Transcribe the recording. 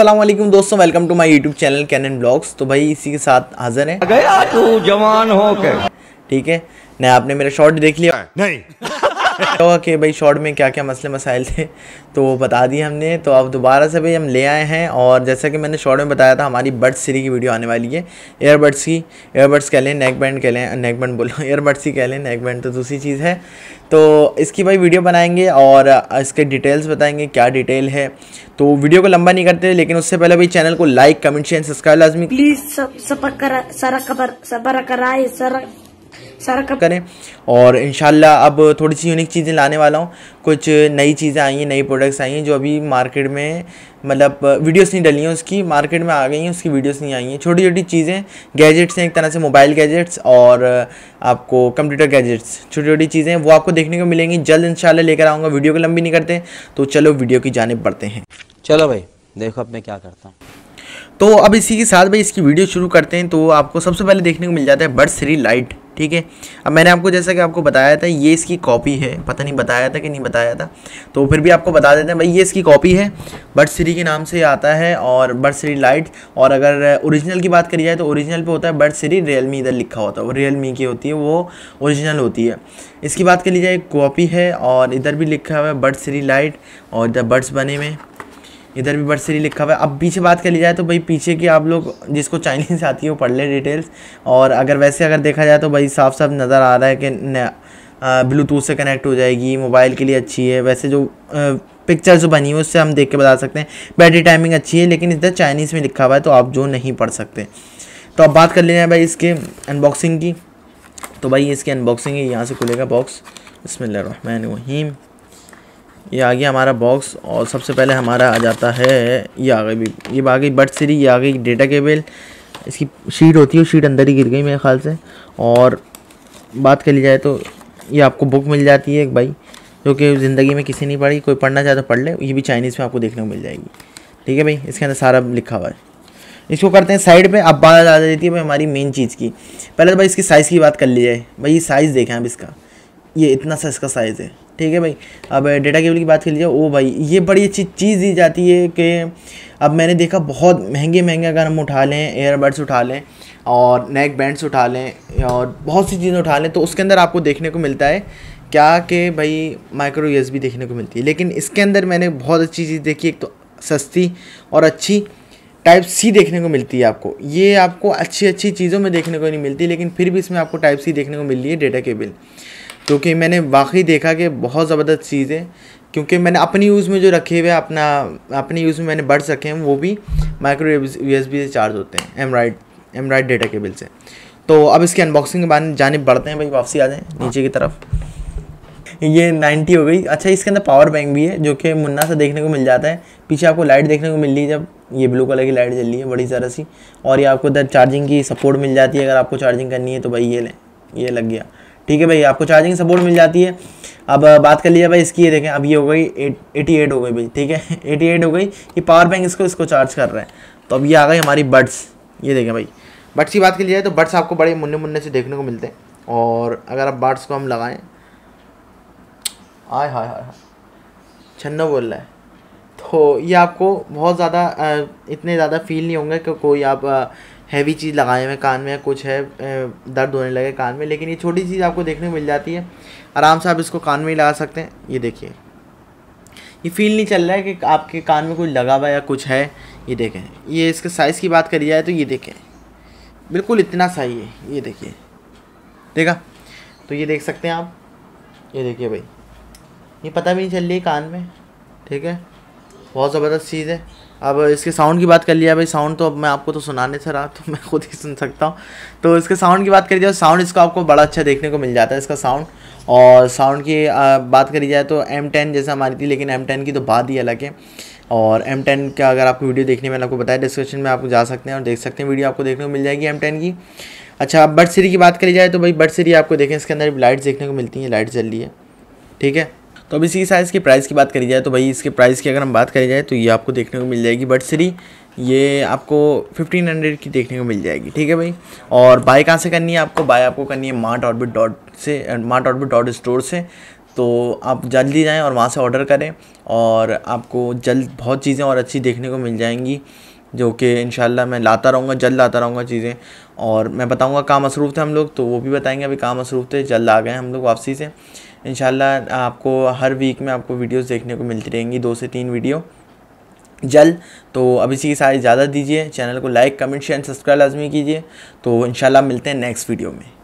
असलम दोस्तों welcome to my YouTube channel Canon blogs तो भाई इसी के साथ हाजिर है गया तू जवान हो के ठीक है न आपने मेरा शॉर्ट देख लिया नहीं होगा कि भाई शॉर्ट में क्या क्या मसले मसाइल थे तो वो बता दिए हमने तो अब दोबारा से भाई हम ले आए हैं और जैसा कि मैंने शॉर्ट में बताया था हमारी बर्ड्स सीरी की वीडियो आने वाली है एयरबड्स की एयरबड्स कह लें नेक बैंड कह लें नेक बैंड बोलो एयरबड्स ही कह लें नेक बैंड तो दूसरी चीज़ है तो इसकी भाई वीडियो बनाएंगे और इसके डिटेल्स बताएंगे क्या डिटेल है तो वीडियो को लंबा नहीं करते लेकिन उससे पहले भाई चैनल को लाइक कमेंट शेयर सब्सक्राइब लाजमी प्लीज़ सब सबर कराए सर सारा कब करें और इन अब थोड़ी सी यूनिक चीज़ें लाने वाला हूँ कुछ नई चीज़ें आई हैं नई प्रोडक्ट्स आई हैं जो अभी मार्केट में मतलब वीडियोस नहीं डली हैं उसकी मार्केट में आ गई हैं उसकी वीडियोस नहीं आई हैं छोटी छोटी चीज़ें गैजेट्स हैं एक तरह से मोबाइल गैजेट्स और आपको कंप्यूटर गैजेट्स छोटी छोटी चीज़ें वो आपको देखने को मिलेंगी जल्द इन लेकर आऊँगा वीडियो को लंबी नहीं करते तो चलो वीडियो की जानब बढ़ते हैं चलो भाई देखो अब मैं क्या करता हूँ तो अब इसी के साथ भाई इसकी वीडियो शुरू करते हैं तो आपको सबसे पहले देखने को मिल जाता है बर्ड सीरी लाइट ठीक है अब मैंने आपको जैसा कि आपको बताया था ये इसकी कॉपी है पता नहीं बताया था कि नहीं बताया था तो फिर भी आपको बता देते हैं भाई ये इसकी कॉपी है बर्ड सीरी के नाम से आता है और बर्ड सीरी लाइट और अगर ओरिजिनल की बात करी जाए तो ओरिजिनल पे होता है बर्ड सीरी रियलमी इधर लिखा होता है वो रियलमी की होती है वो ओरिजिनल होती है इसकी बात करी जाए कॉपी है और इधर भी लिखा हुआ है बर्ड सीरी लाइट और इधर बर्ड्स बने हुए इधर भी बर्सरी लिखा हुआ है अब पीछे बात कर ली जाए तो भाई पीछे की आप लोग जिसको चाइनीज़ आती है वो पढ़ ले डिटेल्स और अगर वैसे अगर देखा जाए तो भाई साफ साफ नज़र आ रहा है कि ब्लूटूथ से कनेक्ट हो जाएगी मोबाइल के लिए अच्छी है वैसे जो पिक्चर्स बनी हुई उससे हम देख के बता सकते हैं बैटरी टाइमिंग अच्छी है लेकिन इधर चाइनीज़ में लिखा हुआ है तो आप जो नहीं पढ़ सकते तो अब बात कर ले भाई इसके अनबॉक्सिंग की तो भाई इसकी अनबॉक्सिंग है यहाँ से खुलेगा बॉक्स बसमिल्लर रहीम ये आ गया हमारा बॉक्स और सबसे पहले हमारा आ जाता है ये आ गई ये आ गई बट सीरी ये आ गई डेटा केबल इसकी शीट होती है शीट अंदर ही गिर गई मेरे ख्याल से और बात कर ली जाए तो ये आपको बुक मिल जाती है एक भाई जो कि ज़िंदगी में किसी नहीं पढ़ी कोई पढ़ना चाहे तो पढ़ ले ये भी चाइनीज़ में आपको देखने को मिल जाएगी ठीक है भाई इसके अंदर सारा लिखा हुआ है इसको करते हैं साइड पे अब बात आ जाती है भाई हमारी मेन चीज़ की पहले तो भाई इसकी साइज़ की बात कर ली जाए भाई साइज़ देखें आप इसका ये इतना सा इसका साइज़ है ठीक है भाई अब डेटा केबल की बात कर लीजिए ओ भाई ये बड़ी अच्छी चीज़ दी जाती है कि अब मैंने देखा बहुत महंगे महंगे अगर हम उठा लें एयरबड्स उठा लें और नेक बैंड्स उठा लें और बहुत सी चीज़ें उठा लें तो उसके अंदर आपको देखने को मिलता है क्या कि भाई माइक्रो यूएस देखने को मिलती है लेकिन इसके अंदर मैंने बहुत अच्छी चीज़ देखी एक तो सस्ती और अच्छी टाइप सी देखने को मिलती है आपको ये आपको अच्छी अच्छी चीज़ों में देखने को नहीं मिलती लेकिन फिर भी इसमें आपको टाइप सी देखने को मिल रही है डेटा केबल क्योंकि मैंने वाकई देखा कि बहुत ज़बरदस्त चीज़ है क्योंकि मैंने अपनी यूज़ में जो रखे हुए अपना अपनी यूज़ में मैंने बढ़ रखे हैं वो भी माइक्रो यू से चार्ज होते हैं एमराइड एमराइड डेटा केबल से तो अब इसके अनबॉक्सिंग के बाद जाने बढ़ते हैं भाई वापसी आ जाएँ नीचे की तरफ ये 90 हो गई अच्छा इसके अंदर पावर बैंक भी है जो कि मुन्ना सा देखने को मिल जाता है पीछे आपको लाइट देखने को मिल रही है जब ये ब्लू कलर की लाइट जल रही है बड़ी ज़रा सी और ये आपको इधर चार्जिंग की सपोर्ट मिल जाती है अगर आपको चार्जिंग करनी है तो भाई ये लें ये लग गया ठीक है भाई आपको चार्जिंग सपोर्ट मिल जाती है अब बात कर लीजिए भाई इसकी ये देखें अब ये हो गई एटी एट हो गई भाई ठीक है एटी एट हो गई ये पावर बैंक इसको इसको चार्ज कर रहे हैं तो अब ये आ गई हमारी बड्स ये देखें भाई बड्स की बात कर लीजिए तो बड्स आपको बड़े मुन्ने मुन्ने से देखने को मिलते हैं और अगर आप बड्स को हम लगाएँ आए हाय हाय छन्न बोल रहा है तो ये आपको बहुत ज़्यादा इतने ज़्यादा फील नहीं होंगे कि कोई आप हैवी चीज़ लगाए हुए कान में कुछ है दर्द होने लगे कान में लेकिन ये छोटी चीज़ आपको देखने मिल जाती है आराम से आप इसको कान में ही लगा सकते हैं ये देखिए ये फील नहीं चल रहा है कि आपके कान में कुछ लगा हुआ या कुछ है ये देखें ये इसके साइज़ की बात करी जाए तो ये देखें बिल्कुल इतना सही है ये देखिए देखा तो ये देख सकते हैं आप ये देखिए भाई ये पता भी नहीं चल रही है कान में ठीक है बहुत ज़बरदस्त चीज़ है अब इसके साउंड की बात कर लिया भाई साउंड तो अब मैं आपको तो सुनाने से रहा तो मैं खुद ही सुन सकता हूँ तो इसके साउंड की बात करी जाए साउंड इसका आपको बड़ा अच्छा देखने को मिल जाता है इसका साउंड और साउंड की बात करी जाए तो एम टेन जैसे हमारी थी लेकिन एम टेन की तो बात ही अलग है और एम टेन का अगर आपको वीडियो देखने में आपको बताया डिस्क्रिप्शन में आप जा सकते हैं और देख सकते हैं वीडियो आपको देखने को मिल जाएगी एम टेन की अच्छा बर्ड सीरी की बात करी जाए तो भाई बर्ड सीरी आपको देखें इसके अंदर लाइट्स देखने को मिलती हैं लाइट्स जल रही है ठीक है तो अब इसी के साथ इसकी प्राइस की बात करी जाए तो भाई इसके प्राइस की अगर हम बात करी जाए तो ये आपको देखने को मिल जाएगी बट सीरी ये आपको 1500 की देखने को मिल जाएगी ठीक है भाई और बाय कहाँ से करनी है आपको बाय आपको करनी है मार्ट ऑर्बिट डॉट से मार्ट ऑर्बिट डॉट स्टोर से तो आप जल्दी जाएँ और वहाँ से ऑर्डर करें और आपको जल्द बहुत चीज़ें और अच्छी देखने को मिल जाएंगी जो कि इन मैं लाता रहूँगा जल्द लाता रहूँगा चीज़ें और मैं बताऊँगा कहाँ मसरूफ़ थे हम लोग तो वो भी बताएंगे अभी कहाँ मसरूफ़ थे जल्द आ गए हम लोग वापसी से इन आपको हर वीक में आपको वीडियोस देखने को मिलती रहेंगी दो से तीन वीडियो जल्द तो अब इसी के साथ ज़्यादा दीजिए चैनल को लाइक कमेंट शेयर सब्सक्राइब लाजमी कीजिए तो इन मिलते हैं नेक्स्ट वीडियो में